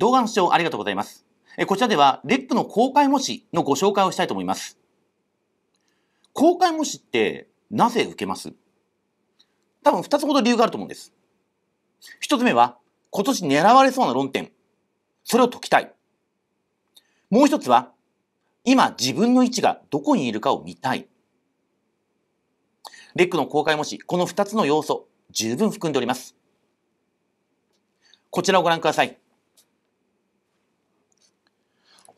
動画の視聴ありがとうございます。こちらでは、レップの公開模試のご紹介をしたいと思います。公開模試ってなぜ受けます多分二つほど理由があると思うんです。一つ目は、今年狙われそうな論点。それを解きたい。もう一つは、今自分の位置がどこにいるかを見たい。レックの公開模試、この二つの要素、十分含んでおります。こちらをご覧ください。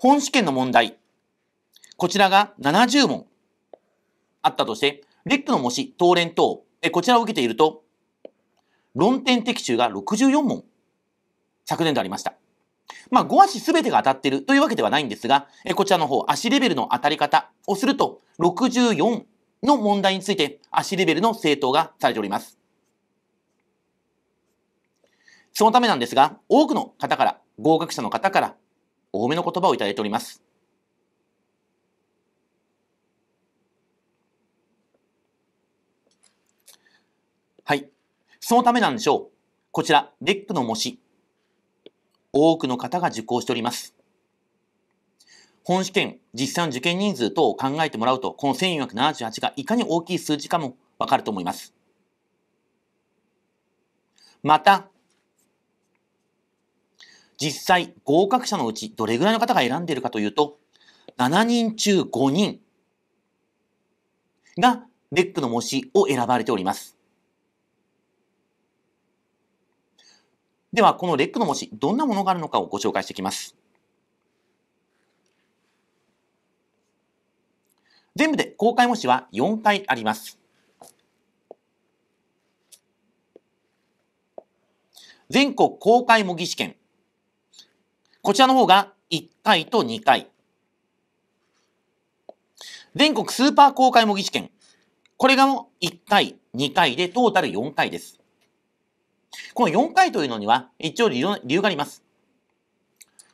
本試験の問題、こちらが70問あったとして、レックの模試、答練等、こちらを受けていると、論点的中が64問、昨年度ありました。まあ、5足すべてが当たっているというわけではないんですが、こちらの方、足レベルの当たり方をすると、64の問題について、足レベルの正当がされております。そのためなんですが、多くの方から、合格者の方から、多めの言葉をいただいております。はい。そのためなんでしょう。こちら、デックの模試。多くの方が受講しております。本試験、実際の受験人数等を考えてもらうと、この1478がいかに大きい数字かもわかると思います。また、実際合格者のうちどれぐらいの方が選んでいるかというと、7人中5人がレックの模試を選ばれております。では、このレックの模試、どんなものがあるのかをご紹介していきます。全部で公開模試は4回あります。全国公開模擬試験、こちらの方が1回と2回。全国スーパー公開模擬試験。これがもう1回、2回でトータル4回です。この4回というのには一応理由があります。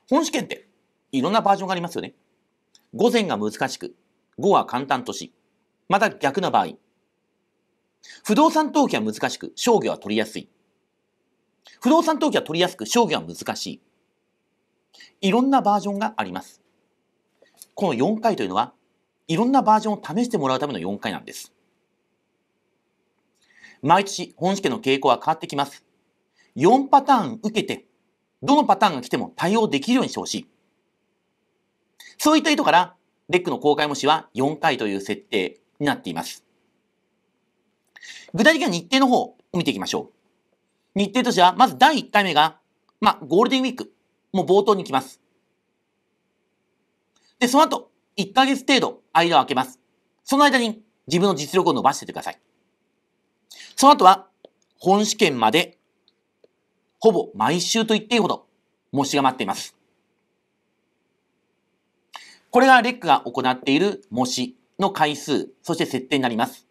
本試験っていろんなバージョンがありますよね。午前が難しく、午は簡単とし、また逆の場合。不動産登記は難しく、商業は取りやすい。不動産登記は取りやすく、商業は難しい。いろんなバージョンがあります。この4回というのは、いろんなバージョンを試してもらうための4回なんです。毎年、本試験の傾向は変わってきます。4パターン受けて、どのパターンが来ても対応できるようにしてほしい。そういった意図から、レックの公開模試は4回という設定になっています。具体的な日程の方を見ていきましょう。日程としては、まず第1回目が、まあ、ゴールデンウィーク。もう冒頭に来ます。で、その後、1ヶ月程度間を空けます。その間に自分の実力を伸ばしててください。その後は、本試験まで、ほぼ毎週と言っていいほど、模試が待っています。これがレックが行っている模試の回数、そして設定になります。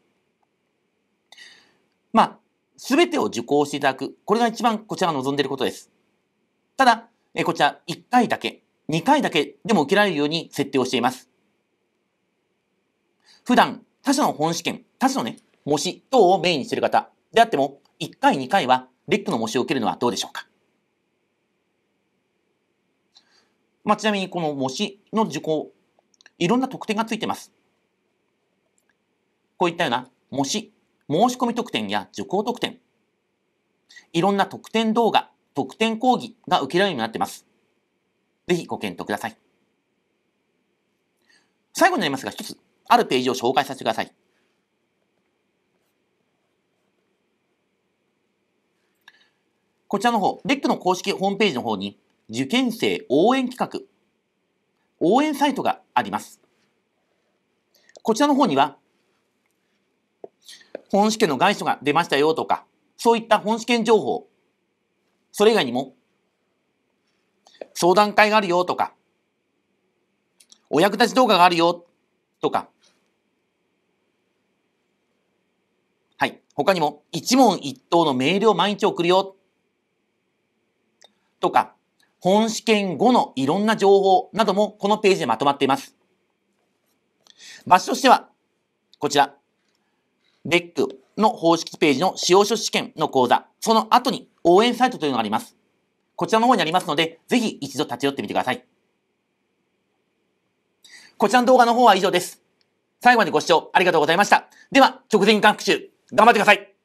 まあ、すべてを受講していただく。これが一番こちらが望んでいることです。ただ、えこちら1回だけ、2回だけでも受けられるように設定をしています。普段、他社の本試験、他社のね、模試等をメインにしている方であっても、1回、2回はレックの模試を受けるのはどうでしょうか。まあ、ちなみにこの模試の受講、いろんな特典がついてます。こういったような模試、申し込み特典や受講特典、いろんな特典動画特典講義が受けられるようになっています。ぜひご検討ください。最後になりますが、一つ、あるページを紹介させてください。こちらの方、レックの公式ホームページの方に、受験生応援企画、応援サイトがあります。こちらの方には、本試験の願書が出ましたよとか、そういった本試験情報、それ以外にも、相談会があるよとか、お役立ち動画があるよとか、はい。他にも、一問一答のメールを毎日送るよとか、本試験後のいろんな情報などもこのページでまとまっています。場所としては、こちら、レックの方式ページの使用書試験の講座、その後に応援サイトというのがあります。こちらの方にありますので、ぜひ一度立ち寄ってみてください。こちらの動画の方は以上です。最後までご視聴ありがとうございました。では、直前に学習、頑張ってください。